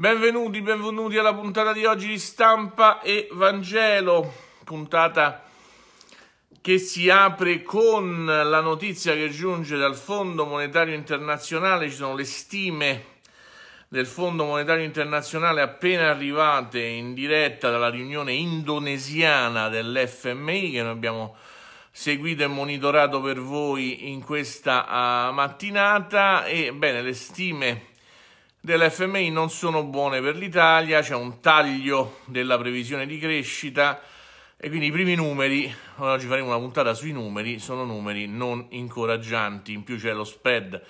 Benvenuti, benvenuti alla puntata di oggi di Stampa e Vangelo, puntata che si apre con la notizia che giunge dal Fondo Monetario Internazionale, ci sono le stime del Fondo Monetario Internazionale appena arrivate in diretta dalla riunione indonesiana dell'FMI che noi abbiamo seguito e monitorato per voi in questa eh, mattinata e bene, le stime dell'FMI non sono buone per l'Italia, c'è un taglio della previsione di crescita e quindi i primi numeri, oggi faremo una puntata sui numeri, sono numeri non incoraggianti, in più c'è lo spread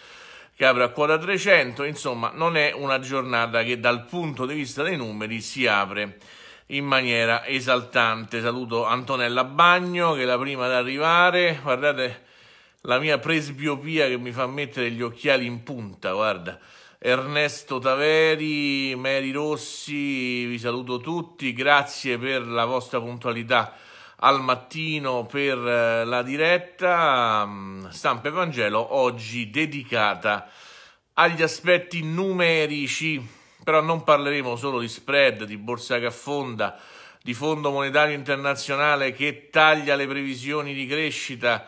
che apre a quota 300, insomma non è una giornata che dal punto di vista dei numeri si apre in maniera esaltante. Saluto Antonella Bagno che è la prima ad arrivare, guardate la mia presbiopia che mi fa mettere gli occhiali in punta, guarda. Ernesto Taveri, Mary Rossi, vi saluto tutti, grazie per la vostra puntualità al mattino per eh, la diretta mm, Stampa Evangelo, Vangelo oggi dedicata agli aspetti numerici, però non parleremo solo di spread, di borsa che affonda, di Fondo Monetario Internazionale che taglia le previsioni di crescita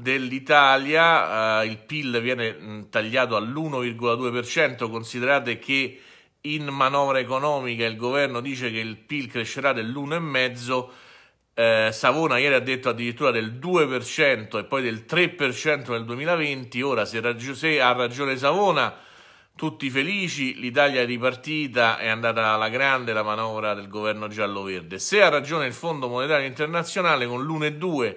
dell'Italia, eh, il PIL viene mm, tagliato all'1,2%, considerate che in manovra economica il governo dice che il PIL crescerà dell'1,5%, eh, Savona ieri ha detto addirittura del 2% e poi del 3% nel 2020, ora se, raggi- se ha ragione Savona tutti felici, l'Italia è ripartita, è andata alla grande la manovra del governo giallo-verde. Se ha ragione il Fondo Monetario Internazionale con l'1,2%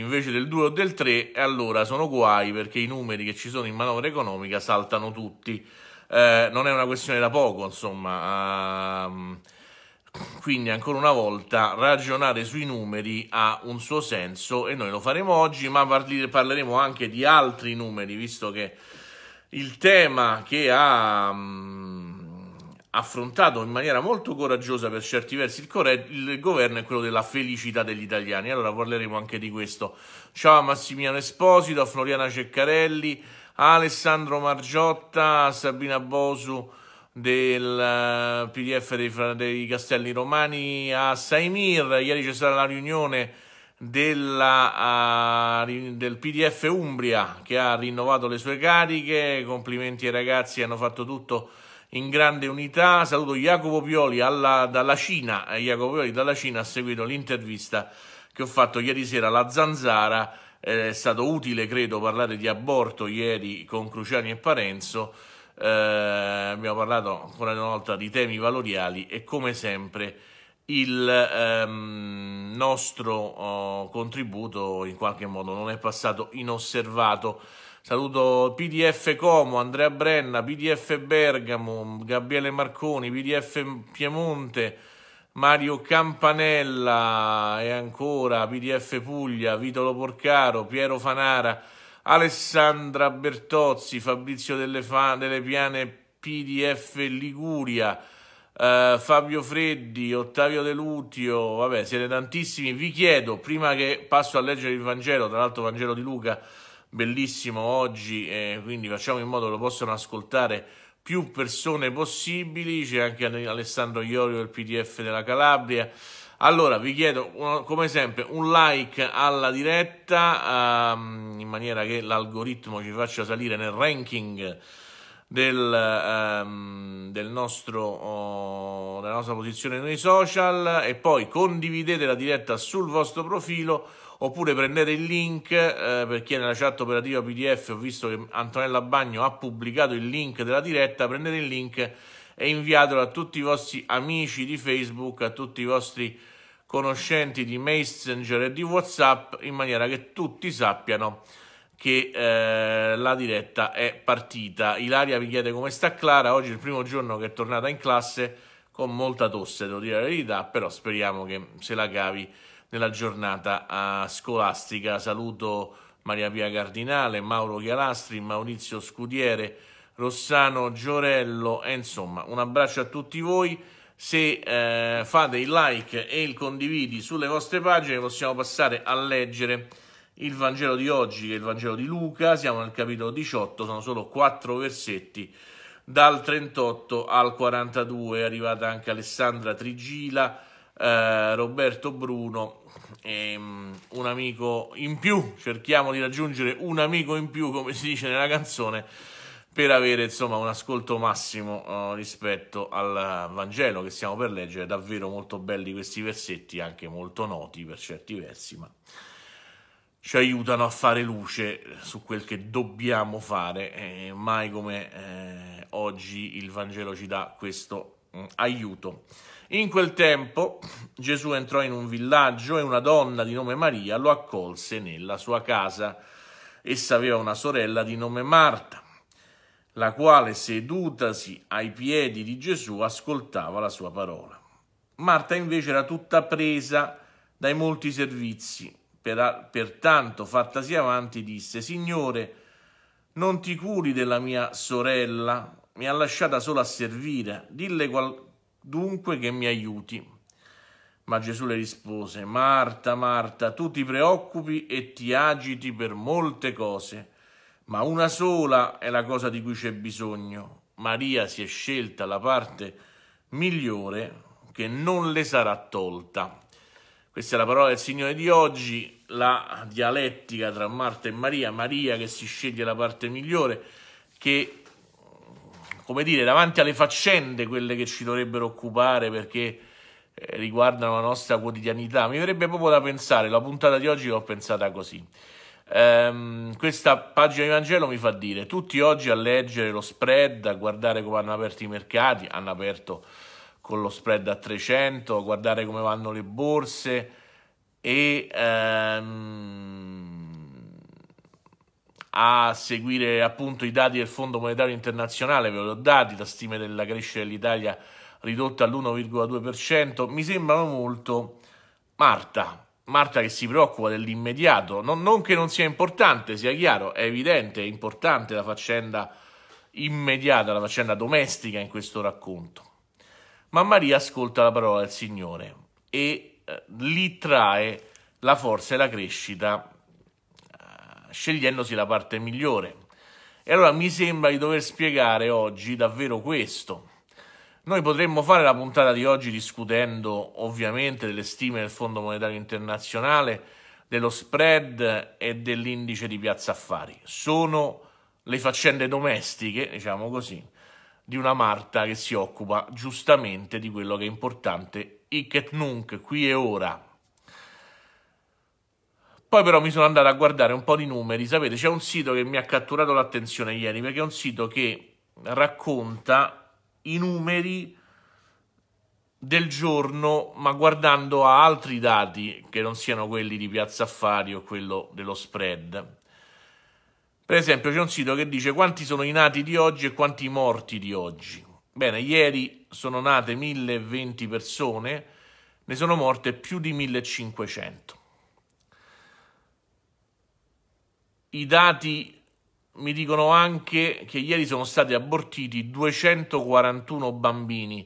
invece del 2 o del 3, e allora sono guai perché i numeri che ci sono in manovra economica saltano tutti. Eh, non è una questione da poco, insomma. Um, quindi, ancora una volta, ragionare sui numeri ha un suo senso e noi lo faremo oggi, ma parleremo anche di altri numeri, visto che il tema che ha... Um, affrontato in maniera molto coraggiosa per certi versi il, corre- il governo è quello della felicità degli italiani. Allora parleremo anche di questo. Ciao a Massimiliano Esposito, a Floriana Ceccarelli, a Alessandro Margiotta, a Sabina Bosu del eh, PDF dei, dei Castelli Romani, a Saimir. Ieri c'è stata la riunione della, uh, del PDF Umbria che ha rinnovato le sue cariche. Complimenti ai ragazzi, hanno fatto tutto in grande unità. Saluto Jacopo Pioli alla, dalla Cina. Eh, Jacopo Pioli dalla Cina ha seguito l'intervista che ho fatto ieri sera alla Zanzara. Eh, è stato utile, credo, parlare di aborto ieri con Cruciani e Parenzo. Eh, abbiamo parlato ancora una volta di temi valoriali e come sempre il ehm, nostro oh, contributo in qualche modo non è passato inosservato. Saluto PDF Como, Andrea Brenna, PDF Bergamo, Gabriele Marconi, PDF Piemonte, Mario Campanella e ancora PDF Puglia, Vitolo Porcaro, Piero Fanara, Alessandra Bertozzi, Fabrizio delle, Fa delle Piane PDF Liguria, Uh, Fabio Freddi, Ottavio De Lutio, vabbè, siete tantissimi. Vi chiedo, prima che passo a leggere il Vangelo, tra l'altro Vangelo di Luca, bellissimo oggi e quindi facciamo in modo che lo possano ascoltare più persone possibili. C'è anche Alessandro Iorio del PDF della Calabria. Allora, vi chiedo come sempre un like alla diretta um, in maniera che l'algoritmo ci faccia salire nel ranking del, um, del nostro, oh, della nostra posizione nei social e poi condividete la diretta sul vostro profilo oppure prendete il link eh, è nella chat operativa PDF ho visto che Antonella Bagno ha pubblicato il link della diretta, prendete il link e inviatelo a tutti i vostri amici di Facebook, a tutti i vostri conoscenti di Messenger e di WhatsApp in maniera che tutti sappiano che eh, la diretta è partita. Ilaria vi chiede come sta Clara, oggi è il primo giorno che è tornata in classe con molta tosse, devo dire la verità, però speriamo che se la cavi nella giornata scolastica. Saluto Maria Pia Cardinale, Mauro Chialastri, Maurizio Scudiere, Rossano Giorello e insomma un abbraccio a tutti voi. Se eh, fate il like e il condividi sulle vostre pagine possiamo passare a leggere il Vangelo di oggi, che è il Vangelo di Luca, siamo nel capitolo 18, sono solo quattro versetti, dal 38 al 42 è arrivata anche Alessandra Trigila, eh, Roberto Bruno, ehm, un amico in più, cerchiamo di raggiungere un amico in più come si dice nella canzone per avere insomma un ascolto massimo eh, rispetto al Vangelo che stiamo per leggere, davvero molto belli questi versetti, anche molto noti per certi versi, ma ci aiutano a fare luce su quel che dobbiamo fare, eh, mai come eh, oggi il Vangelo ci dà questo Mm, aiuto. In quel tempo Gesù entrò in un villaggio e una donna di nome Maria lo accolse nella sua casa. Essa aveva una sorella di nome Marta, la quale sedutasi ai piedi di Gesù ascoltava la sua parola. Marta invece era tutta presa dai molti servizi, per, pertanto fattasi avanti disse, Signore, non ti curi della mia sorella? mi ha lasciata solo a servire, dille qual- dunque che mi aiuti. Ma Gesù le rispose, Marta, Marta, tu ti preoccupi e ti agiti per molte cose, ma una sola è la cosa di cui c'è bisogno. Maria si è scelta la parte migliore che non le sarà tolta. Questa è la parola del Signore di oggi, la dialettica tra Marta e Maria, Maria che si sceglie la parte migliore, che come dire, davanti alle faccende, quelle che ci dovrebbero occupare perché eh, riguardano la nostra quotidianità. Mi verrebbe proprio da pensare, la puntata di oggi l'ho pensata così. Ehm, questa pagina di Vangelo mi fa dire, tutti oggi a leggere lo spread, a guardare come hanno aperto i mercati, hanno aperto con lo spread a 300, a guardare come vanno le borse e... Ehm, a seguire appunto i dati del Fondo Monetario Internazionale, ve ho dati, la stima della crescita dell'Italia ridotta all'1,2%, mi sembrano molto Marta, Marta che si preoccupa dell'immediato, non, non, che non sia importante, sia chiaro, è evidente, è importante la faccenda immediata, la faccenda domestica in questo racconto. Ma Maria ascolta la parola del Signore e eh, lì trae la forza e la crescita scegliendosi la parte migliore. E allora mi sembra di dover spiegare oggi davvero questo. Noi potremmo fare la puntata di oggi discutendo ovviamente delle stime del Fondo Monetario Internazionale, dello spread e dell'indice di piazza affari. Sono le faccende domestiche, diciamo così, di una Marta che si occupa giustamente di quello che è importante, hic et nunc, qui e ora. Poi però mi sono andato a guardare un po' di numeri, sapete, c'è un sito che mi ha catturato l'attenzione ieri, perché è un sito che racconta i numeri del giorno, ma guardando a altri dati che non siano quelli di Piazza Affari o quello dello spread. Per esempio c'è un sito che dice quanti sono i nati di oggi e quanti i morti di oggi. Bene, ieri sono nate 1020 persone, ne sono morte più di 1500. I dati mi dicono anche che ieri sono stati abortiti 241 bambini.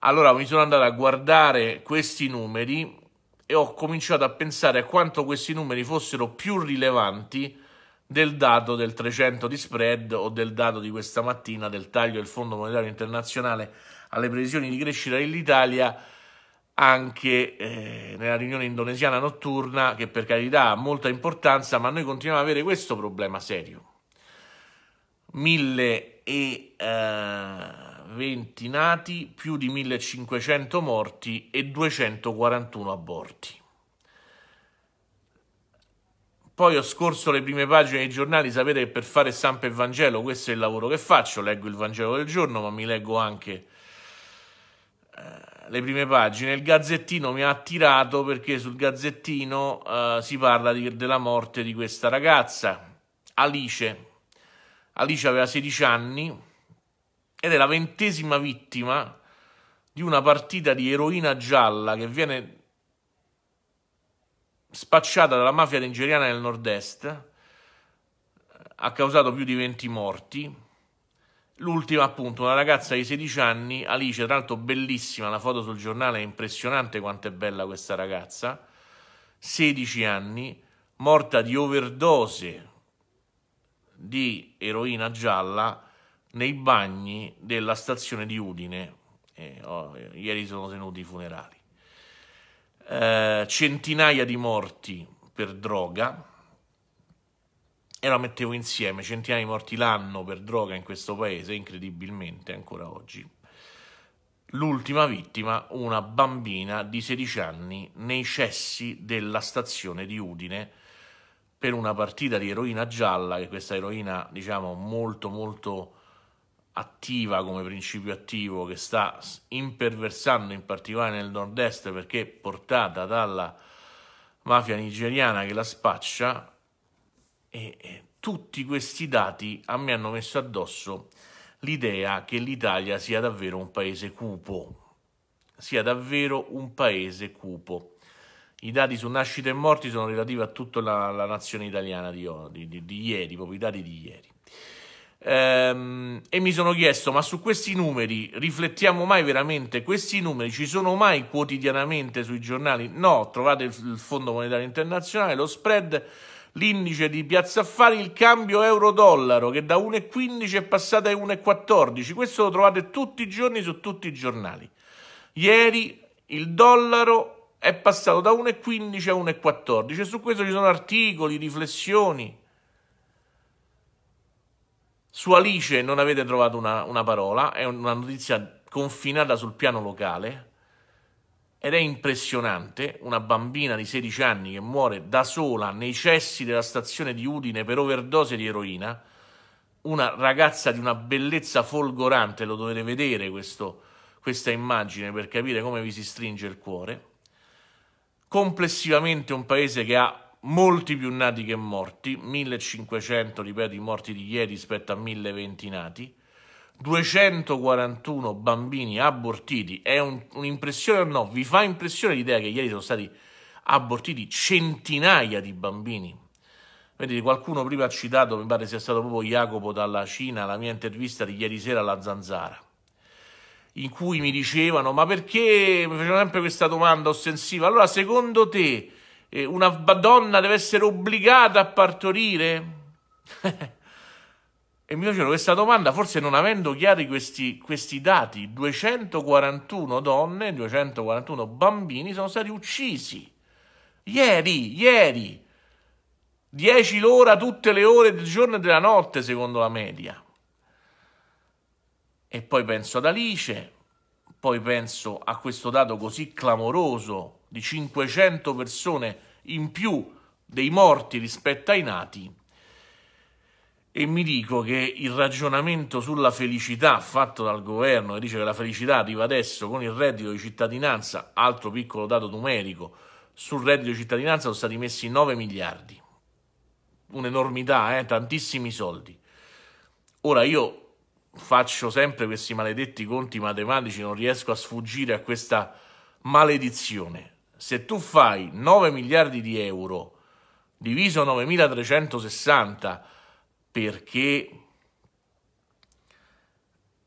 Allora mi sono andato a guardare questi numeri e ho cominciato a pensare a quanto questi numeri fossero più rilevanti del dato del 300 di spread o del dato di questa mattina del taglio del Fondo Monetario Internazionale alle previsioni di crescita dell'Italia anche eh, nella riunione indonesiana notturna, che per carità ha molta importanza, ma noi continuiamo ad avere questo problema serio. 1020 eh, nati, più di 1500 morti e 241 aborti. Poi ho scorso le prime pagine dei giornali, sapete che per fare stampa e Vangelo questo è il lavoro che faccio, leggo il Vangelo del giorno, ma mi leggo anche... Eh, le prime pagine, il Gazzettino mi ha attirato perché sul Gazzettino uh, si parla di, della morte di questa ragazza, Alice. Alice aveva 16 anni ed è la ventesima vittima di una partita di eroina gialla che viene spacciata dalla mafia nigeriana nel nord-est, ha causato più di 20 morti L'ultima, appunto, una ragazza di 16 anni, Alice, tra l'altro bellissima, la foto sul giornale è impressionante quanto è bella questa ragazza, 16 anni, morta di overdose di eroina gialla nei bagni della stazione di Udine. Eh, oh, ieri sono tenuti i funerali. Eh, centinaia di morti per droga, e la mettevo insieme, centinaia di morti l'anno per droga in questo paese, incredibilmente ancora oggi. L'ultima vittima, una bambina di 16 anni, nei cessi della stazione di Udine per una partita di eroina gialla, che questa eroina, diciamo, molto molto attiva come principio attivo, che sta imperversando in particolare nel nord-est perché portata dalla mafia nigeriana che la spaccia, e, e tutti questi dati a me hanno messo addosso l'idea che l'Italia sia davvero un paese cupo, sia davvero un paese cupo. I dati su nascite e morti sono relativi a tutta la, la nazione italiana di, di, di, di, ieri, proprio i dati di ieri. Ehm, e mi sono chiesto, ma su questi numeri riflettiamo mai veramente? Questi numeri ci sono mai quotidianamente sui giornali? No, trovate il, il Fondo Monetario Internazionale, lo spread l'indice di Piazza Affari, il cambio euro-dollaro che da 1,15 è passato a 1,14. Questo lo trovate tutti i giorni su tutti i giornali. Ieri il dollaro è passato da 1,15 a 1,14 e su questo ci sono articoli, riflessioni. Su Alice non avete trovato una, una parola, è una notizia confinata sul piano locale ed è impressionante, una bambina di 16 anni che muore da sola nei cessi della stazione di Udine per overdose di eroina, una ragazza di una bellezza folgorante, lo dovete vedere questo, questa immagine per capire come vi si stringe il cuore, complessivamente un paese che ha molti più nati che morti, 1500, ripeto, i morti di ieri rispetto a 1020 nati, 241 bambini abortiti, è un, un'impressione o no? Vi fa impressione l'idea che ieri sono stati abortiti centinaia di bambini? Vedete, qualcuno prima ha citato, mi pare sia stato proprio Jacopo dalla Cina, la mia intervista di ieri sera alla Zanzara, in cui mi dicevano, ma perché, mi facevano sempre questa domanda ostensiva, allora secondo te eh, una donna deve essere obbligata a partorire? E mi facevano questa domanda, forse non avendo chiari questi, questi dati, 241 donne, 241 bambini sono stati uccisi. Ieri, ieri, 10 l'ora tutte le ore del giorno e della notte, secondo la media. E poi penso ad Alice, poi penso a questo dato così clamoroso di 500 persone in più dei morti rispetto ai nati e mi dico che il ragionamento sulla felicità fatto dal governo, che dice che la felicità arriva adesso con il reddito di cittadinanza, altro piccolo dato numerico, sul reddito di cittadinanza sono stati messi 9 miliardi, un'enormità, eh? tantissimi soldi. Ora io faccio sempre questi maledetti conti matematici, non riesco a sfuggire a questa maledizione. Se tu fai 9 miliardi di euro diviso 9360 perché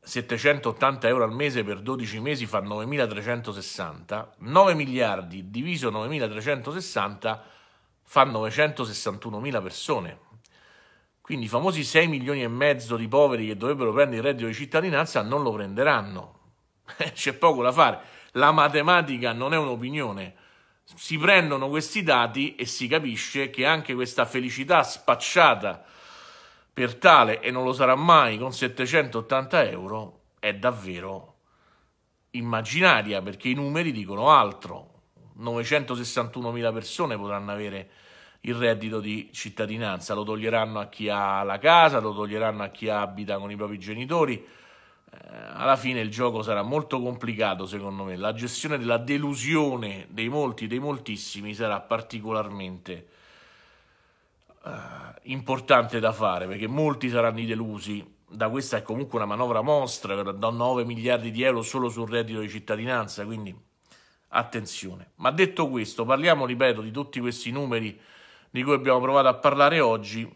780 euro al mese per 12 mesi fa 9.360, 9 miliardi diviso 9.360 fa 961.000 persone. Quindi i famosi 6 milioni e mezzo di poveri che dovrebbero prendere il reddito di cittadinanza non lo prenderanno. Eh, c'è poco da fare. La matematica non è un'opinione. Si prendono questi dati e si capisce che anche questa felicità spacciata per tale e non lo sarà mai con 780 euro è davvero immaginaria perché i numeri dicono altro. 961.000 persone potranno avere il reddito di cittadinanza, lo toglieranno a chi ha la casa, lo toglieranno a chi abita con i propri genitori. Eh, alla fine il gioco sarà molto complicato, secondo me. La gestione della delusione dei molti, dei moltissimi, sarà particolarmente eh, importante da fare perché molti saranno delusi da questa è comunque una manovra mostra da 9 miliardi di euro solo sul reddito di cittadinanza quindi attenzione ma detto questo parliamo ripeto di tutti questi numeri di cui abbiamo provato a parlare oggi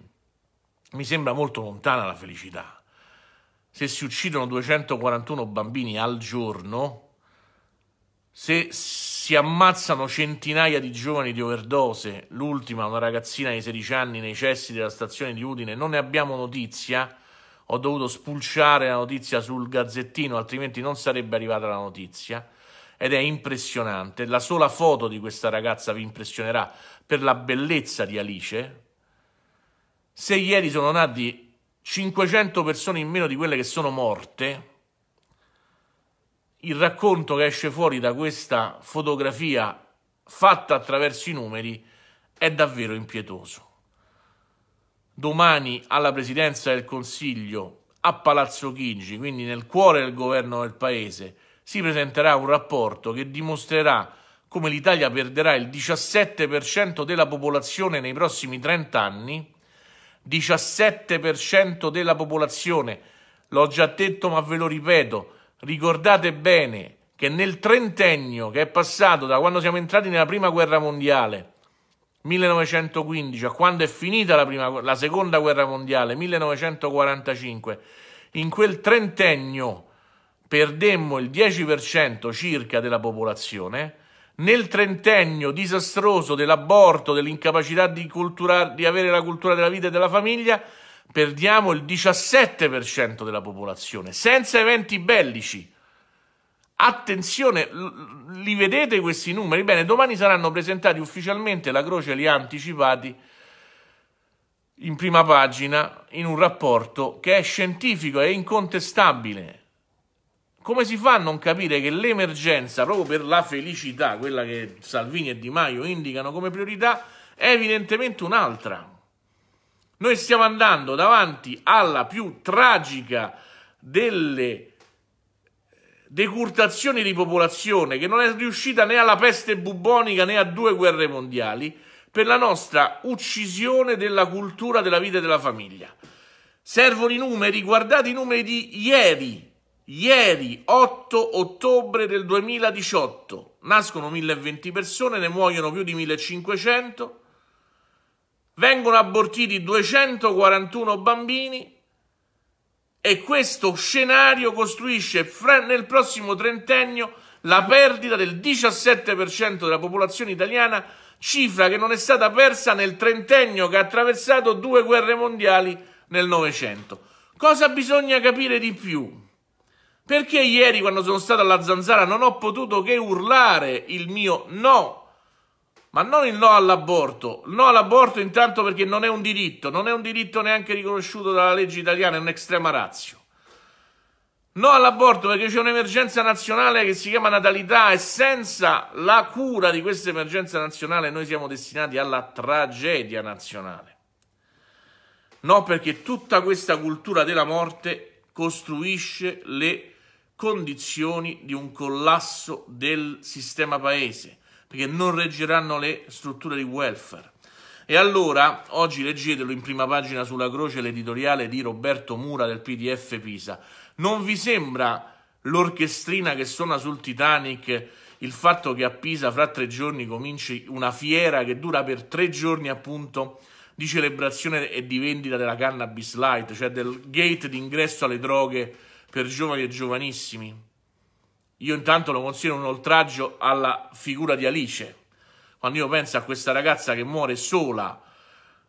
mi sembra molto lontana la felicità se si uccidono 241 bambini al giorno se si ammazzano centinaia di giovani di overdose, l'ultima una ragazzina di 16 anni nei cessi della stazione di Udine, non ne abbiamo notizia, ho dovuto spulciare la notizia sul gazzettino, altrimenti non sarebbe arrivata la notizia, ed è impressionante, la sola foto di questa ragazza vi impressionerà per la bellezza di Alice, se ieri sono nati 500 persone in meno di quelle che sono morte, il racconto che esce fuori da questa fotografia fatta attraverso i numeri è davvero impietoso. Domani alla presidenza del Consiglio a Palazzo Chigi, quindi nel cuore del governo del paese, si presenterà un rapporto che dimostrerà come l'Italia perderà il 17% della popolazione nei prossimi 30 anni, 17% della popolazione, l'ho già detto ma ve lo ripeto, Ricordate bene che nel trentennio che è passato da quando siamo entrati nella prima guerra mondiale, 1915, a quando è finita la, prima, la seconda guerra mondiale, 1945, in quel trentennio perdemmo il 10% circa della popolazione, nel trentennio disastroso dell'aborto, dell'incapacità di, cultura, di avere la cultura della vita e della famiglia, perdiamo il 17% della popolazione, senza eventi bellici. Attenzione, li vedete questi numeri? Bene, domani saranno presentati ufficialmente, la Croce li ha anticipati in prima pagina in un rapporto che è scientifico, e incontestabile. Come si fa a non capire che l'emergenza, proprio per la felicità, quella che Salvini e Di Maio indicano come priorità, è evidentemente un'altra? Noi stiamo andando davanti alla più tragica delle decurtazioni di popolazione che non è riuscita né alla peste bubonica né a due guerre mondiali per la nostra uccisione della cultura della vita e della famiglia. Servono i numeri, guardate i numeri di ieri, ieri 8 ottobre del 2018. Nascono 1020 persone, ne muoiono più di 1500 vengono abortiti 241 bambini e questo scenario costruisce nel prossimo trentennio la perdita del 17% della popolazione italiana, cifra che non è stata persa nel trentennio che ha attraversato due guerre mondiali nel Novecento. Cosa bisogna capire di più? Perché ieri quando sono stato alla zanzara non ho potuto che urlare il mio no ma non il no all'aborto. Il no all'aborto intanto perché non è un diritto, non è un diritto neanche riconosciuto dalla legge italiana, è un'estrema razio. No all'aborto perché c'è un'emergenza nazionale che si chiama natalità e senza la cura di questa emergenza nazionale noi siamo destinati alla tragedia nazionale. No perché tutta questa cultura della morte costruisce le condizioni di un collasso del sistema paese perché non reggeranno le strutture di welfare. E allora, oggi leggetelo in prima pagina sulla croce l'editoriale di Roberto Mura del PDF Pisa. Non vi sembra l'orchestrina che suona sul Titanic il fatto che a Pisa fra tre giorni cominci una fiera che dura per tre giorni appunto di celebrazione e di vendita della cannabis light, cioè del gate d'ingresso alle droghe per giovani e giovanissimi? Io intanto lo considero un oltraggio alla figura di Alice. Quando io penso a questa ragazza che muore sola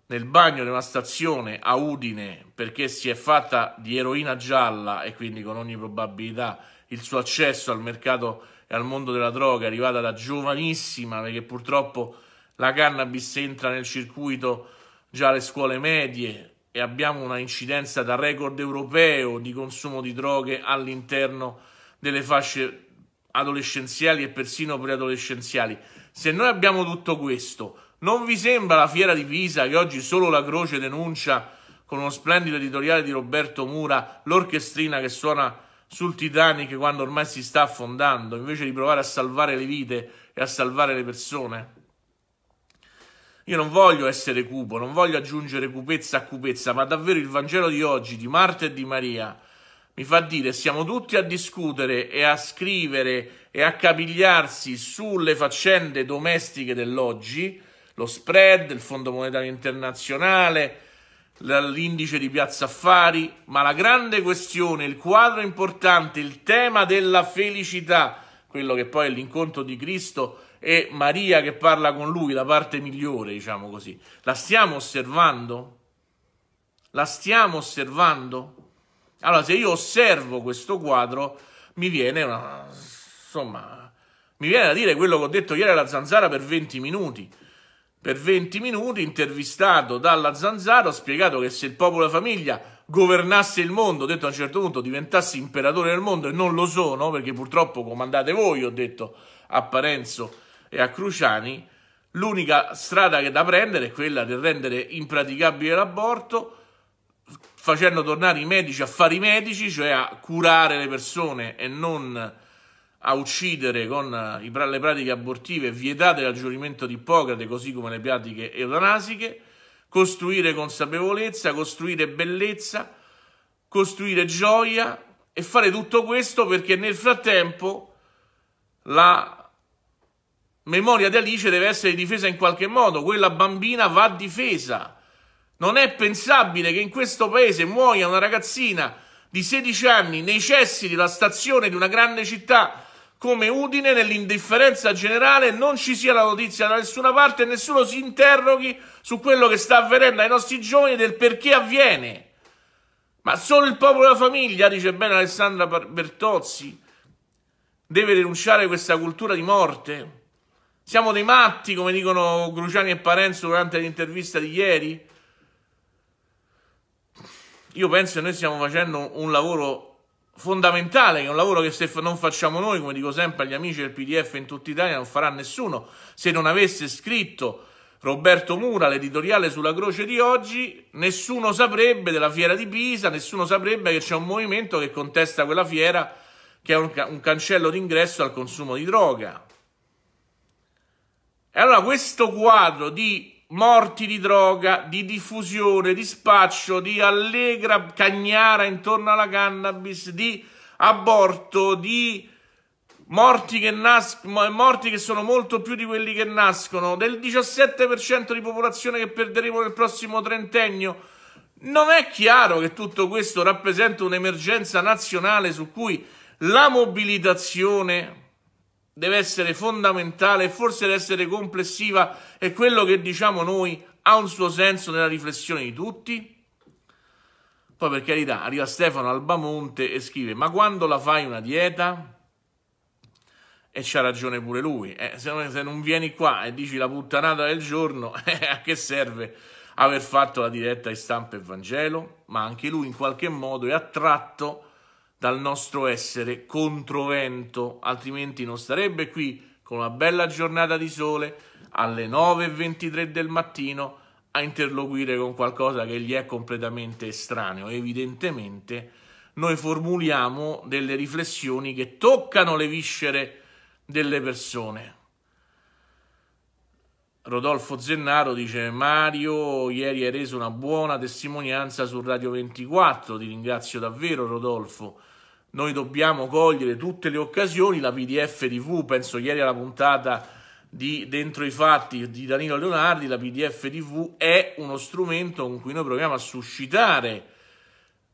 nel bagno di una stazione a Udine perché si è fatta di eroina gialla e quindi con ogni probabilità il suo accesso al mercato e al mondo della droga è arrivata da giovanissima perché purtroppo la cannabis entra nel circuito già alle scuole medie e abbiamo una incidenza da record europeo di consumo di droghe all'interno delle fasce adolescenziali e persino preadolescenziali. Se noi abbiamo tutto questo, non vi sembra la fiera di Pisa che oggi solo la Croce denuncia con uno splendido editoriale di Roberto Mura l'orchestrina che suona sul Titanic quando ormai si sta affondando, invece di provare a salvare le vite e a salvare le persone? Io non voglio essere cupo, non voglio aggiungere cupezza a cupezza, ma davvero il Vangelo di oggi, di Marta e di Maria, mi fa dire siamo tutti a discutere e a scrivere e a capigliarsi sulle faccende domestiche dell'oggi, lo spread, il Fondo Monetario Internazionale, l'indice di Piazza Affari, ma la grande questione, il quadro importante, il tema della felicità, quello che poi è l'incontro di Cristo e Maria che parla con lui, la parte migliore, diciamo così, la stiamo osservando? La stiamo osservando? Allora, se io osservo questo quadro, mi viene una... insomma, mi viene da dire quello che ho detto ieri alla Zanzara per 20 minuti. Per 20 minuti, intervistato dalla Zanzara, ho spiegato che se il popolo e la famiglia governasse il mondo, ho detto a un certo punto, diventassi imperatore del mondo, e non lo sono, perché purtroppo comandate voi, ho detto a Parenzo e a Cruciani, l'unica strada che da prendere è quella di rendere impraticabile l'aborto, facendo tornare i medici a fare i medici, cioè a curare le persone e non a uccidere con eh, le pratiche abortive vietate dal giurimento di Ippocrate, così come le pratiche eutanasiche, costruire consapevolezza, costruire bellezza, costruire gioia e fare tutto questo perché nel frattempo la memoria di Alice deve essere difesa in qualche modo, quella bambina va difesa non è pensabile che in questo paese muoia una ragazzina di 16 anni nei cessi della stazione di una grande città come Udine nell'indifferenza generale, non ci sia la notizia da nessuna parte e nessuno si interroghi su quello che sta avvenendo ai nostri giovani e del perché avviene. Ma solo il popolo e la famiglia, dice bene Alessandra Bertozzi, deve denunciare questa cultura di morte. Siamo dei matti, come dicono Cruciani e Parenzo durante l'intervista di ieri io penso che noi stiamo facendo un lavoro fondamentale, che è un lavoro che se non facciamo noi, come dico sempre agli amici del PDF in tutta Italia, non farà nessuno. Se non avesse scritto Roberto Mura l'editoriale sulla croce di oggi, nessuno saprebbe della fiera di Pisa, nessuno saprebbe che c'è un movimento che contesta quella fiera, che è un, un cancello d'ingresso al consumo di droga. E allora questo quadro di morti di droga, di diffusione, di spaccio, di allegra cagnara intorno alla cannabis, di aborto, di morti che, morti che sono molto più di quelli che nascono, del 17% di popolazione che perderemo nel prossimo trentennio. Non è chiaro che tutto questo rappresenta un'emergenza nazionale su cui la mobilitazione deve essere fondamentale e forse deve essere complessiva e quello che diciamo noi ha un suo senso nella riflessione di tutti? Poi per carità arriva Stefano Albamonte e scrive ma quando la fai una dieta? E c'ha ragione pure lui, eh, se, non, se, non, vieni qua e dici la puttanata del giorno, eh, a che serve aver fatto la diretta di stampa e Vangelo? Ma anche lui in qualche modo è attratto dal nostro essere controvento, altrimenti non starebbe qui con una bella giornata di sole alle 9.23 del mattino a interloquire con qualcosa che gli è completamente estraneo. Evidentemente noi formuliamo delle riflessioni che toccano le viscere delle persone. Rodolfo Zennaro dice Mario ieri hai reso una buona testimonianza su Radio 24, ti ringrazio davvero Rodolfo. Noi dobbiamo cogliere tutte le occasioni, la PDF TV, penso ieri alla puntata di Dentro i Fatti di Danilo Leonardi, la PDF TV è uno strumento con cui noi proviamo a suscitare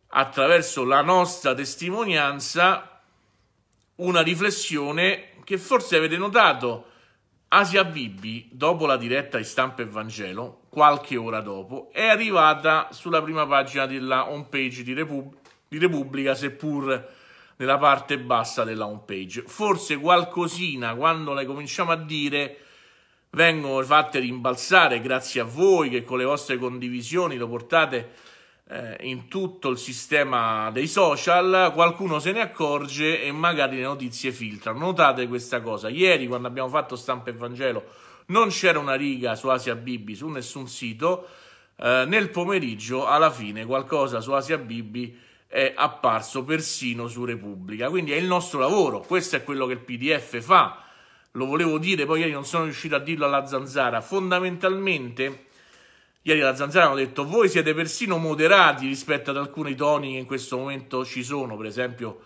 attraverso la nostra testimonianza una riflessione che forse avete notato Asia Bibi, dopo la diretta di stampa e Vangelo, qualche ora dopo, è arrivata sulla prima pagina della homepage di, Repub di Repubblica, seppur nella parte bassa della home page. Forse qualcosina quando le cominciamo a dire vengono fatte rimbalzare grazie a voi che con le vostre condivisioni lo portate eh, in tutto il sistema dei social, qualcuno se ne accorge e magari le notizie filtrano. Notate questa cosa. Ieri quando abbiamo fatto stampa e Vangelo non c'era una riga su Asia Bibi su nessun sito. Eh, nel pomeriggio alla fine qualcosa su Asia Bibi è apparso persino su Repubblica. Quindi è il nostro lavoro, questo è quello che il PDF fa. Lo volevo dire, poi ieri non sono riuscito a dirlo alla Zanzara. Fondamentalmente, ieri alla Zanzara hanno detto voi siete persino moderati rispetto ad alcuni toni che in questo momento ci sono. Per esempio,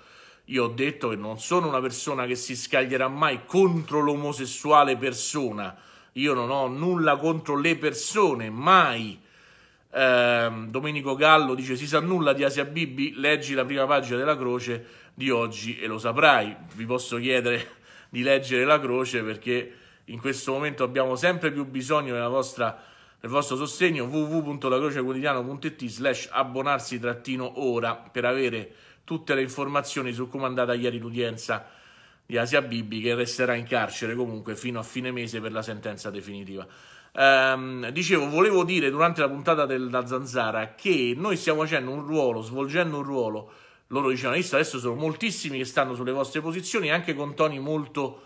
io ho detto che non sono una persona che si scaglierà mai contro l'omosessuale persona. Io non ho nulla contro le persone, mai Ehm, Domenico Gallo dice: Si sa nulla di Asia Bibi? Leggi la prima pagina della croce di oggi e lo saprai. Vi posso chiedere di leggere la croce perché in questo momento abbiamo sempre più bisogno della vostra il vostro sostegno www.lacrocequotidiano.it slash abbonarsi trattino ora per avere tutte le informazioni su come è andata ieri l'udienza di Asia Bibi che resterà in carcere comunque fino a fine mese per la sentenza definitiva. Ehm, dicevo, volevo dire durante la puntata della zanzara che noi stiamo facendo un ruolo, svolgendo un ruolo. Loro dicevano, visto adesso sono moltissimi che stanno sulle vostre posizioni, anche con toni molto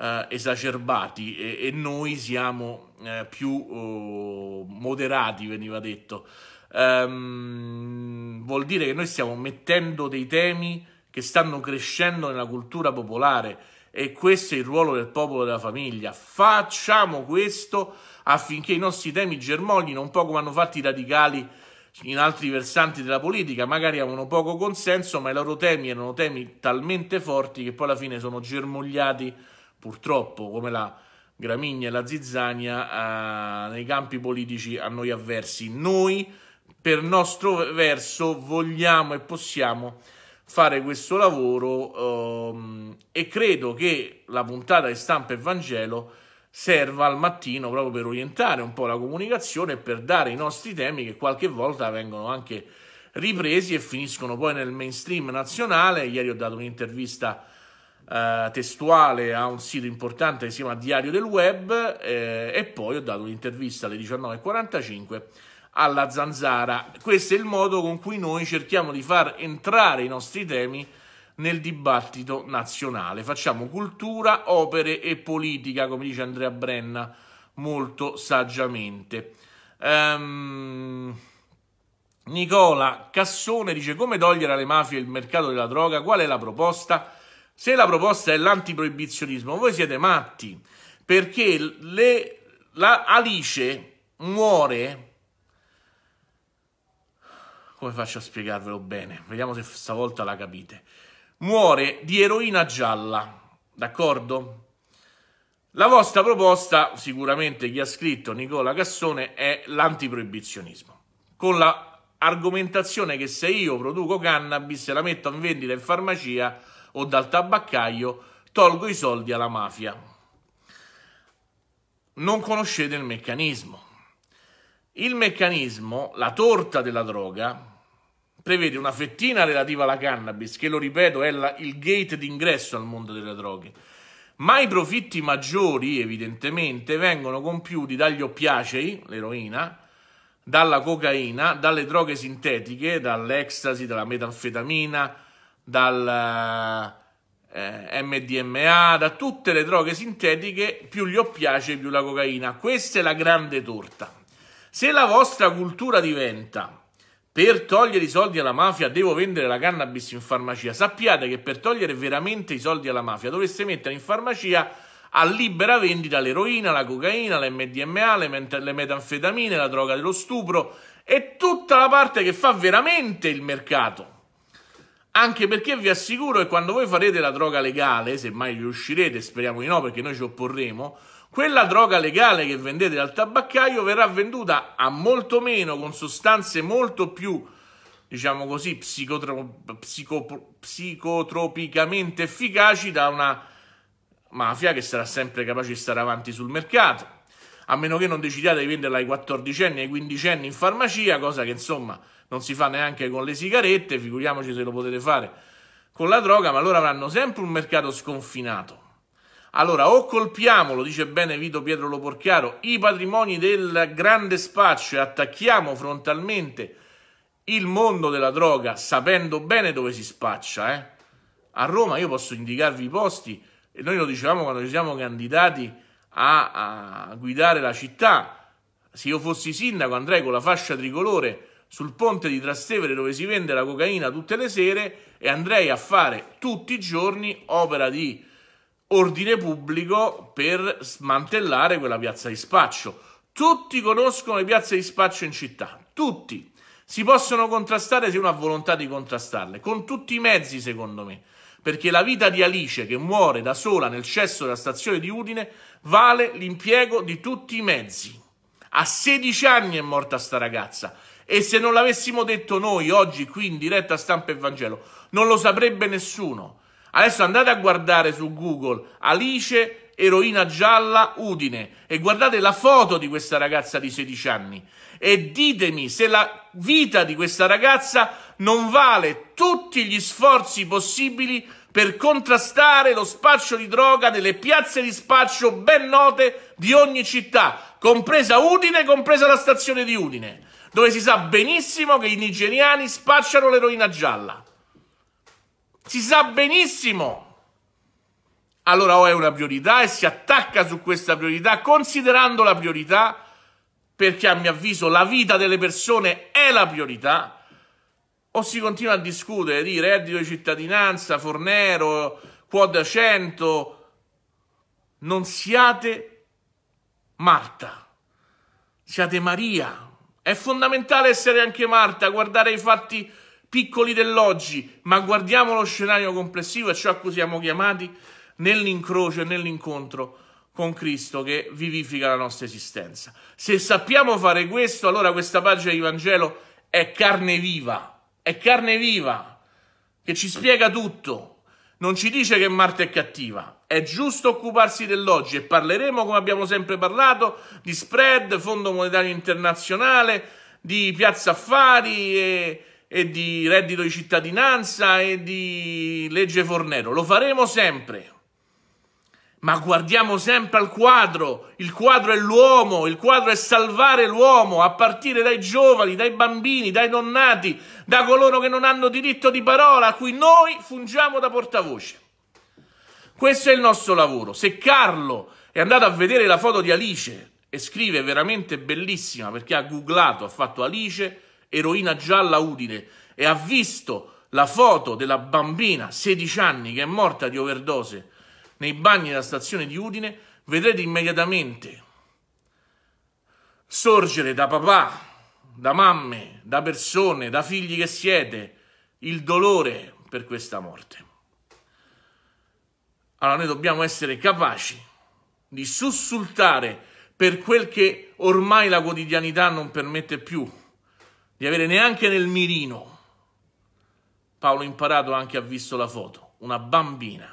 eh, esacerbati e, e, noi siamo eh, più oh, moderati, veniva detto. Ehm, vuol dire che noi stiamo mettendo dei temi che stanno crescendo nella cultura popolare e questo è il ruolo del popolo e della famiglia. Facciamo questo affinché i nostri temi germoglino un po' come hanno fatto i radicali in altri versanti della politica, magari avevano poco consenso, ma i loro temi erano temi talmente forti che poi alla fine sono germogliati, purtroppo, come la gramigna e la zizzania, eh, nei campi politici a noi avversi. Noi, per nostro verso, vogliamo e possiamo fare questo lavoro ehm, e credo che la puntata di stampa e Vangelo serva al mattino proprio per orientare un po' la comunicazione e per dare i nostri temi che qualche volta vengono anche ripresi e finiscono poi nel mainstream nazionale. Ieri ho dato un'intervista eh, testuale a un sito importante che si chiama Diario del Web eh, e poi ho dato un'intervista alle 19.45 alla Zanzara. Questo è il modo con cui noi cerchiamo di far entrare i nostri temi nel dibattito nazionale. Facciamo cultura, opere e politica, come dice Andrea Brenna molto saggiamente. Um, Nicola Cassone dice come togliere alle mafie il mercato della droga? Qual è la proposta? Se la proposta è l'antiproibizionismo, voi siete matti, perché le, la Alice muore come faccio a spiegarvelo bene? Vediamo se stavolta la capite muore di eroina gialla, d'accordo? La vostra proposta, sicuramente chi ha scritto Nicola Cassone, è l'antiproibizionismo, con l'argomentazione la che se io produco cannabis e la metto in vendita in farmacia o dal tabaccaio, tolgo i soldi alla mafia. Non conoscete il meccanismo. Il meccanismo, la torta della droga, prevede una fettina relativa alla cannabis, che lo ripeto è la, il gate d'ingresso al mondo delle droghe, ma i profitti maggiori evidentemente vengono compiuti dagli oppiacei, l'eroina, dalla cocaina, dalle droghe sintetiche, dall'ecstasy, dalla metanfetamina, dal eh, MDMA, da tutte le droghe sintetiche, più gli oppiacei, più la cocaina. Questa è la grande torta. Se la vostra cultura diventa per togliere i soldi alla mafia devo vendere la cannabis in farmacia. Sappiate che per togliere veramente i soldi alla mafia dovreste mettere in farmacia a libera vendita l'eroina, la cocaina, la MDMA, le, met- le metanfetamine, la droga dello stupro e tutta la parte che fa veramente il mercato. Anche perché vi assicuro che quando voi farete la droga legale, se mai riuscirete, speriamo di no perché noi ci opporremo, quella droga legale che vendete al tabaccaio verrà venduta a molto meno, con sostanze molto più, diciamo così, psicotro- psico- psicotropicamente efficaci da una mafia che sarà sempre capace di stare avanti sul mercato. A meno che non decidiate di venderla ai 14 anni, ai 15 anni in farmacia, cosa che insomma non si fa neanche con le sigarette, figuriamoci se lo potete fare con la droga, ma loro avranno sempre un mercato sconfinato. Allora, o colpiamo, lo dice bene Vito Pietro Loporchiaro, i patrimoni del grande spaccio e attacchiamo frontalmente il mondo della droga, sapendo bene dove si spaccia. Eh? A Roma io posso indicarvi i posti, e noi lo dicevamo quando ci siamo candidati a, a guidare la città. Se io fossi sindaco andrei con la fascia tricolore sul ponte di Trastevere dove si vende la cocaina tutte le sere e andrei a fare tutti i giorni opera di ordine pubblico per smantellare quella piazza di spaccio. Tutti conoscono le piazze di spaccio in città, tutti. Si possono contrastare se uno ha volontà di contrastarle, con tutti i mezzi secondo me, perché la vita di Alice che muore da sola nel cesso della stazione di Udine vale l'impiego di tutti i mezzi. A 16 anni è morta sta ragazza e se non l'avessimo detto noi oggi qui in diretta stampa e Vangelo non lo saprebbe nessuno Adesso andate a guardare su Google Alice eroina gialla Udine e guardate la foto di questa ragazza di 16 anni e ditemi se la vita di questa ragazza non vale tutti gli sforzi possibili per contrastare lo spaccio di droga nelle piazze di spaccio ben note di ogni città, compresa Udine, compresa la stazione di Udine, dove si sa benissimo che i nigeriani spacciano l'eroina gialla. Si sa benissimo. Allora o è una priorità e si attacca su questa priorità considerando la priorità, perché a mio avviso la vita delle persone è la priorità, o si continua a discutere di reddito di cittadinanza, fornero, quota 100. Non siate Marta, siate Maria. È fondamentale essere anche Marta, guardare i fatti piccoli dell'oggi, ma guardiamo lo scenario complessivo e ciò a cui siamo chiamati nell'incrocio e nell'incontro con Cristo che vivifica la nostra esistenza. Se sappiamo fare questo, allora questa pagina di Vangelo è carne viva, è carne viva, che ci spiega tutto. Non ci dice che Marta è cattiva, è giusto occuparsi dell'oggi e parleremo, come abbiamo sempre parlato, di spread, Fondo Monetario Internazionale, di Piazza Affari e, e di reddito di cittadinanza e di legge Fornero. Lo faremo sempre. Ma guardiamo sempre al quadro. Il quadro è l'uomo, il quadro è salvare l'uomo a partire dai giovani, dai bambini, dai nonnati, da coloro che non hanno diritto di parola, a cui noi fungiamo da portavoce. Questo è il nostro lavoro. Se Carlo è andato a vedere la foto di Alice e scrive veramente bellissima perché ha googlato, ha fatto Alice, eroina gialla Udine, e ha visto la foto della bambina, 16 anni, che è morta di overdose nei bagni della stazione di Udine, vedrete immediatamente sorgere da papà, da mamme, da persone, da figli che siete, il dolore per questa morte. Allora noi dobbiamo essere capaci di sussultare per quel che ormai la quotidianità non permette più, di avere neanche nel mirino. Paolo Imparato anche ha visto la foto, una bambina.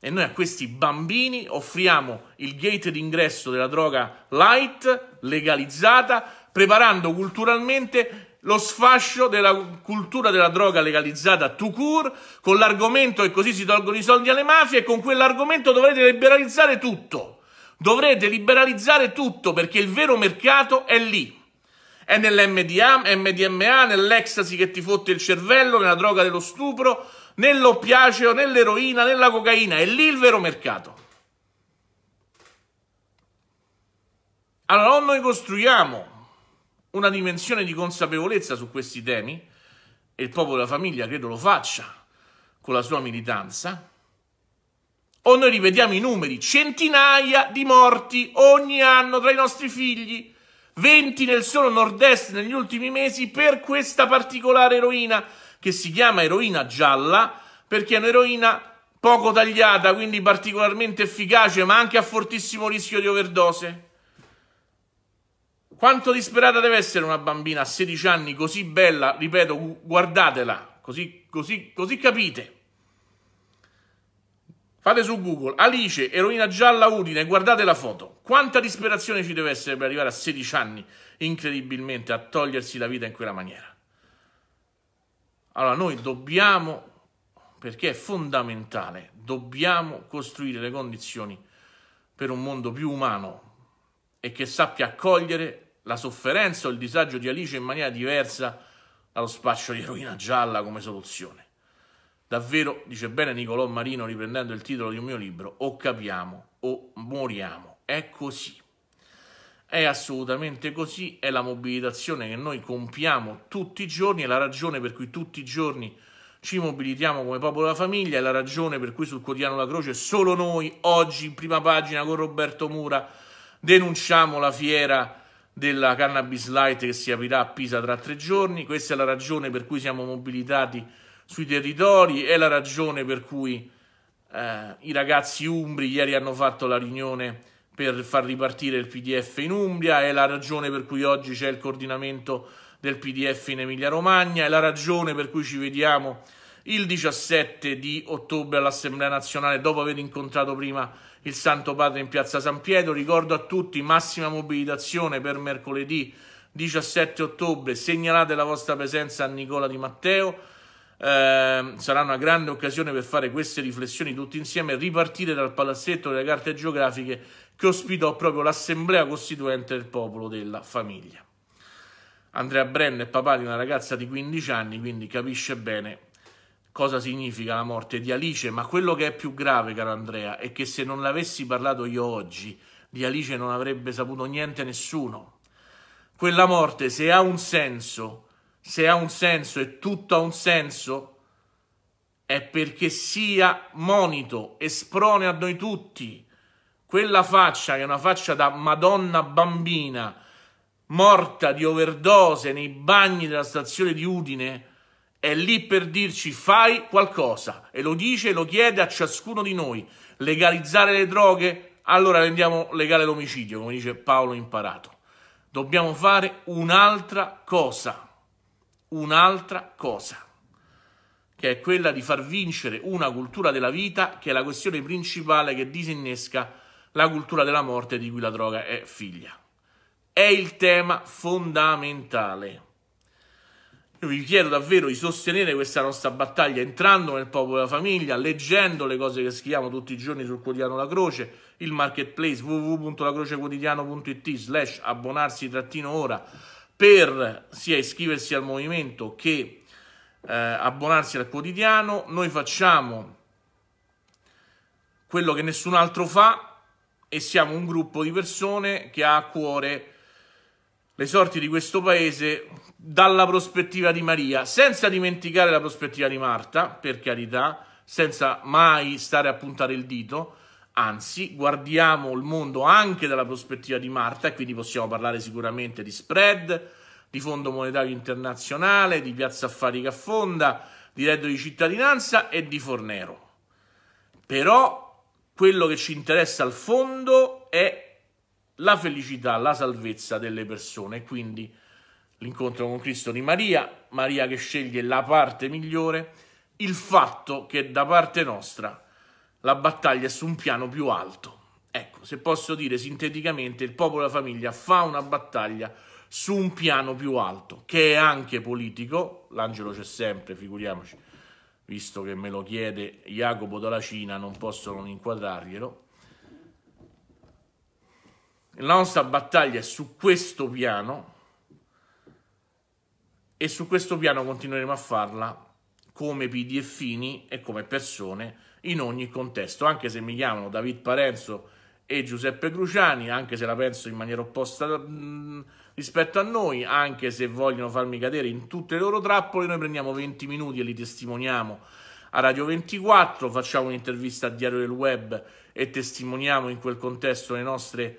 E noi a questi bambini offriamo il gate d'ingresso della droga light, legalizzata, preparando culturalmente lo sfascio della cultura della droga legalizzata to cure, con l'argomento e così si tolgono i soldi alle mafie e con quell'argomento dovrete liberalizzare tutto. Dovrete liberalizzare tutto perché il vero mercato è lì è nell'MDMA, MDMA, nell'ecstasy che ti fotte il cervello, nella droga dello stupro, nell'oppiaceo, nell'eroina, nella cocaina. È lì il vero mercato. Allora, o noi costruiamo una dimensione di consapevolezza su questi temi, e il popolo della famiglia credo lo faccia con la sua militanza, o noi ripetiamo i numeri, centinaia di morti ogni anno tra i nostri figli, 20 nel solo nord-est negli ultimi mesi per questa particolare eroina che si chiama eroina gialla perché è un'eroina poco tagliata, quindi particolarmente efficace, ma anche a fortissimo rischio di overdose. Quanto disperata deve essere una bambina a 16 anni così bella, ripeto, guardatela, così, così, così capite. Fate su Google Alice, eroina gialla Udine, guardate la foto. Quanta disperazione ci deve essere per arrivare a 16 anni, incredibilmente, a togliersi la vita in quella maniera. Allora noi dobbiamo, perché è fondamentale, dobbiamo costruire le condizioni per un mondo più umano e che sappia accogliere la sofferenza o il disagio di Alice in maniera diversa dallo spaccio di eroina gialla come soluzione. Davvero, dice bene Nicolò Marino riprendendo il titolo di un mio libro, o capiamo o moriamo. È così. È assolutamente così, è la mobilitazione che noi compiamo tutti i giorni, è la ragione per cui tutti i giorni ci mobilitiamo come popolo della famiglia, è la ragione per cui sul quotidiano La Croce solo noi, oggi in prima pagina con Roberto Mura, denunciamo la fiera della cannabis light che si aprirà a Pisa tra tre giorni, questa è la ragione per cui siamo mobilitati sui territori è la ragione per cui eh, i ragazzi umbri ieri hanno fatto la riunione per far ripartire il PDF in Umbria, è la ragione per cui oggi c'è il coordinamento del PDF in Emilia Romagna, è la ragione per cui ci vediamo il 17 di ottobre all'Assemblea Nazionale dopo aver incontrato prima il Santo Padre in Piazza San Pietro. Ricordo a tutti massima mobilitazione per mercoledì 17 ottobre, segnalate la vostra presenza a Nicola Di Matteo Ehm, sarà una grande occasione per fare queste riflessioni tutti insieme e ripartire dal palazzetto delle carte geografiche che ospitò proprio l'assemblea costituente del popolo della famiglia. Andrea Brenna è papà di una ragazza di 15 anni, quindi capisce bene cosa significa la morte di Alice, ma quello che è più grave, caro Andrea, è che se non l'avessi parlato io oggi, di Alice non avrebbe saputo niente nessuno. Quella morte, se ha un senso, se ha un senso e tutto ha un senso, è perché sia monito, e sprone a noi tutti quella faccia che è una faccia da Madonna bambina morta di overdose nei bagni della stazione di Udine, è lì per dirci fai qualcosa e lo dice e lo chiede a ciascuno di noi. Legalizzare le droghe? Allora rendiamo legale l'omicidio, come dice Paolo Imparato. Dobbiamo fare un'altra cosa un'altra cosa, che è quella di far vincere una cultura della vita, che è la questione principale che disinnesca la cultura della morte di cui la droga è figlia. È il tema fondamentale. Io vi chiedo davvero di sostenere questa nostra battaglia entrando nel popolo della famiglia, leggendo le cose che scriviamo tutti i giorni sul quotidiano La Croce, il marketplace www.lacrocequotidiano.it slash abbonarsi trattino ora per sia iscriversi al movimento che eh, abbonarsi al quotidiano. Noi facciamo quello che nessun altro fa e siamo un gruppo di persone che ha a cuore le sorti di questo paese dalla prospettiva di Maria, senza dimenticare la prospettiva di Marta, per carità, senza mai stare a puntare il dito, Anzi, guardiamo il mondo anche dalla prospettiva di Marta, e quindi possiamo parlare sicuramente di spread, di Fondo Monetario Internazionale, di Piazza Affari che affonda, di reddito di cittadinanza e di Fornero. Però quello che ci interessa al fondo è la felicità, la salvezza delle persone, quindi l'incontro con Cristo di Maria, Maria che sceglie la parte migliore, il fatto che da parte nostra la battaglia è su un piano più alto. Ecco, se posso dire sinteticamente, il popolo e la famiglia fa una battaglia su un piano più alto, che è anche politico, l'angelo c'è sempre, figuriamoci, visto che me lo chiede Jacopo dalla Cina, non posso non inquadrarglielo. La nostra battaglia è su questo piano e su questo piano continueremo a farla come PD e Fini e come persone in ogni contesto, anche se mi chiamano David Parenzo e Giuseppe Cruciani, anche se la penso in maniera opposta mh, mm, rispetto a noi, anche se vogliono farmi cadere in tutte le loro trappole, noi prendiamo 20 minuti e li testimoniamo a Radio 24, facciamo un'intervista a Diario del Web e testimoniamo in quel contesto le nostre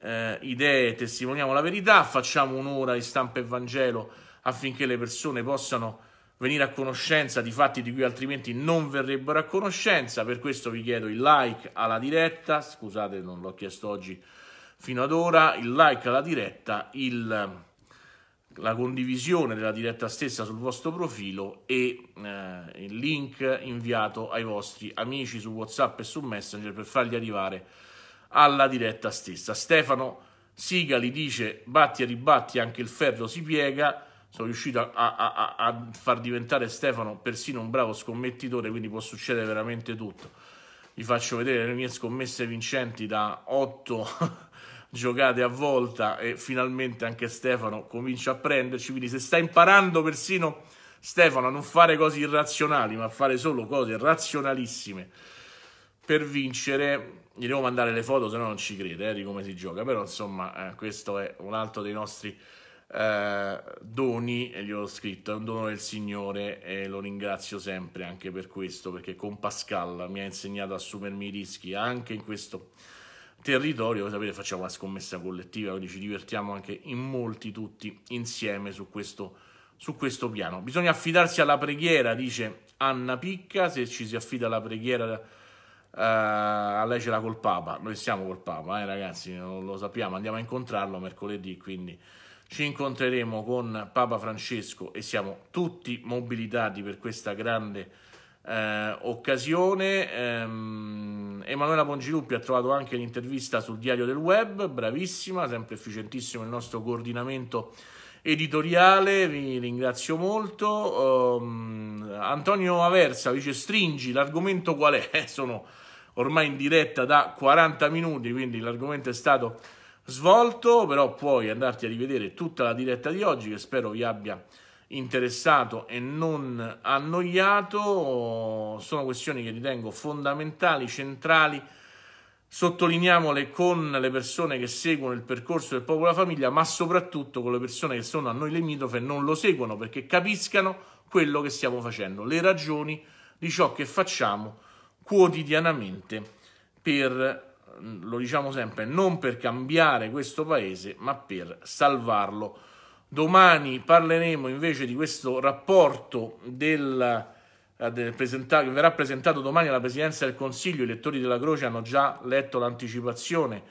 eh, idee, testimoniamo la verità, facciamo un'ora di stampa e Vangelo affinché le persone possano venire a conoscenza di fatti di cui altrimenti non verrebbero a conoscenza. Per questo vi chiedo il like alla diretta, scusate non l'ho chiesto oggi fino ad ora, il like alla diretta, il, la condivisione della diretta stessa sul vostro profilo e eh, il link inviato ai vostri amici su Whatsapp e su Messenger per fargli arrivare alla diretta stessa. Stefano Sigali dice batti e ribatti anche il ferro si piega sono riuscito a, a, a, far diventare Stefano persino un bravo scommettitore, quindi può succedere veramente tutto. Vi faccio vedere le mie scommesse vincenti da 8 giocate a volta e finalmente anche Stefano comincia a prenderci, quindi se sta imparando persino Stefano a non fare cose irrazionali, ma a fare solo cose razionalissime per vincere, gli devo mandare le foto, se no non ci crede eh, di come si gioca, però insomma eh, questo è un altro dei nostri eh, doni e gli ho scritto è un dono del Signore e lo ringrazio sempre anche per questo perché con Pascal mi ha insegnato a assumermi i rischi anche in questo territorio sapete facciamo una scommessa collettiva quindi ci divertiamo anche in molti tutti insieme su questo, su questo piano bisogna affidarsi alla preghiera dice Anna Picca se ci si affida alla preghiera Uh, a lei ce l'ha col Papa, noi siamo col Papa, eh, ragazzi, non lo sappiamo, andiamo a incontrarlo mercoledì, quindi ci incontreremo con Papa Francesco e siamo tutti mobilitati per questa grande eh, occasione. Ehm, Emanuela Pongiluppi ha trovato anche l'intervista sul Diario del Web, bravissima, sempre efficientissimo il nostro coordinamento editoriale, vi ringrazio molto. Um, Antonio Aversa dice stringi, l'argomento qual è? Sono ormai in diretta da 40 minuti, quindi l'argomento è stato svolto, però puoi andarti a rivedere tutta la diretta di oggi che spero vi abbia interessato e non annoiato. Sono questioni che ritengo fondamentali, centrali. Sottolineiamole con le persone che seguono il percorso del popolo e famiglia, ma soprattutto con le persone che sono a noi limitrofe e non lo seguono perché capiscano quello che stiamo facendo, le ragioni di ciò che facciamo quotidianamente per lo diciamo sempre, non per cambiare questo paese, ma per salvarlo. Domani parleremo invece di questo rapporto del, eh, del che verrà presentato domani alla Presidenza del Consiglio. I lettori della Croce hanno già letto l'anticipazione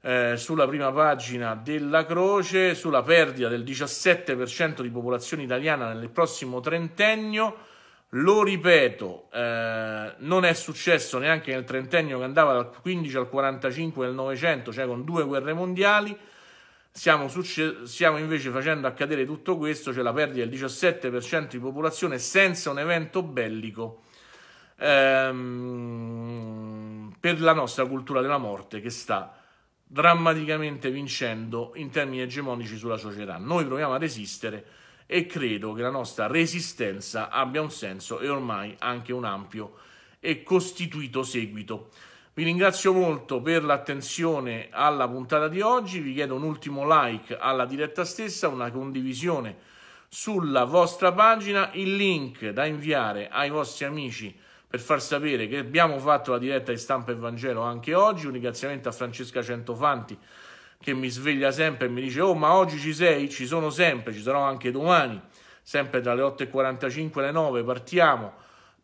eh, sulla prima pagina della Croce sulla perdita del 17% di popolazione italiana nel prossimo trentennio lo ripeto, eh, non è successo neanche nel trentennio che andava dal 15 al 45 del Novecento, cioè con due guerre mondiali. Stiamo, succe- stiamo invece facendo accadere tutto questo, cioè la perdita del 17% di popolazione senza un evento bellico ehm, per la nostra cultura della morte che sta drammaticamente vincendo in termini egemonici sulla società. Noi proviamo a resistere e credo che la nostra resistenza abbia un senso e ormai anche un ampio e costituito seguito. Vi ringrazio molto per l'attenzione alla puntata di oggi, vi chiedo un ultimo like alla diretta stessa, una condivisione sulla vostra pagina, il link da inviare ai vostri amici per far sapere che abbiamo fatto la diretta di stampa e Vangelo anche oggi, un ringraziamento a Francesca Centofanti che mi sveglia sempre e mi dice oh ma oggi ci sei? Ci sono sempre, ci sarò anche domani, sempre dalle 8.45 alle 9 partiamo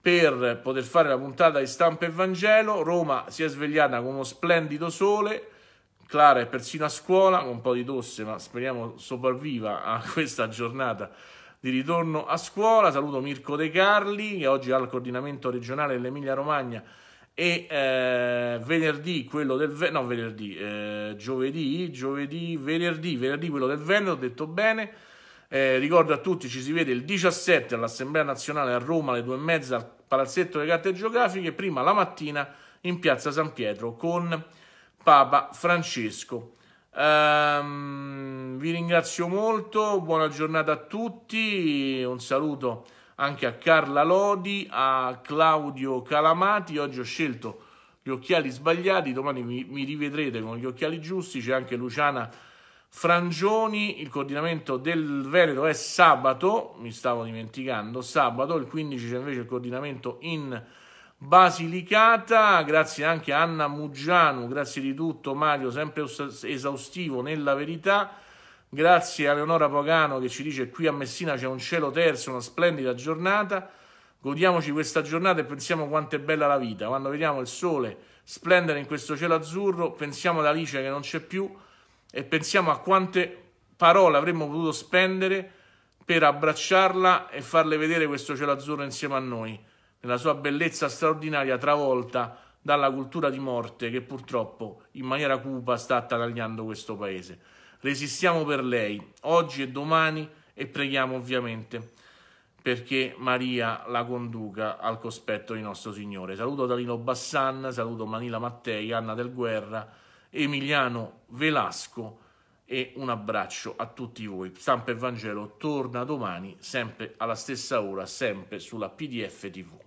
per poter fare la puntata di stampa e Vangelo. Roma si è svegliata con uno splendido sole. Clara è persino a scuola con un po' di tosse, ma speriamo sopravviva a questa giornata di ritorno a scuola. Saluto Mirko De Carli, che oggi ha il coordinamento regionale dell'Emilia Romagna e eh, venerdì quello del no venerdì, eh, giovedì, giovedì, venerdì, venerdì quello del Veneto, ho detto bene, eh, ricordo a tutti ci si vede il 17 all'Assemblea Nazionale a Roma alle due e mezza al Palazzetto delle Carte Geografiche, prima la mattina in Piazza San Pietro con Papa Francesco. Um, vi ringrazio molto, buona giornata a tutti, un saluto anche a Carla Lodi, a Claudio Calamati. Oggi ho scelto gli occhiali sbagliati, domani mi, mi rivedrete con gli occhiali giusti. C'è anche Luciana Frangioni, il coordinamento del Veneto è sabato, mi stavo dimenticando, sabato, il 15 c'è invece il coordinamento in Basilicata, grazie anche a Anna Muggianu, grazie di tutto Mario, sempre esaustivo nella verità. Grazie a Leonora Pogano che ci dice qui a Messina c'è un cielo terzo, una splendida giornata. Godiamoci questa giornata e pensiamo quanto è bella la vita. Quando vediamo il sole splendere in questo cielo azzurro, pensiamo ad Alice che non c'è più e pensiamo a quante parole avremmo potuto spendere per abbracciarla e farle vedere questo cielo azzurro insieme a noi, nella sua bellezza straordinaria travolta dalla cultura di morte che purtroppo in maniera cupa sta attanagliando questo paese. Resistiamo per lei, oggi e domani, e preghiamo ovviamente perché Maria la conduca al cospetto di nostro Signore. Saluto Dalino Bassan, saluto Manila Mattei, Anna del Guerra, Emiliano Velasco e un abbraccio a tutti voi. Stampa e Vangelo torna domani, sempre alla stessa ora, sempre sulla PDF TV.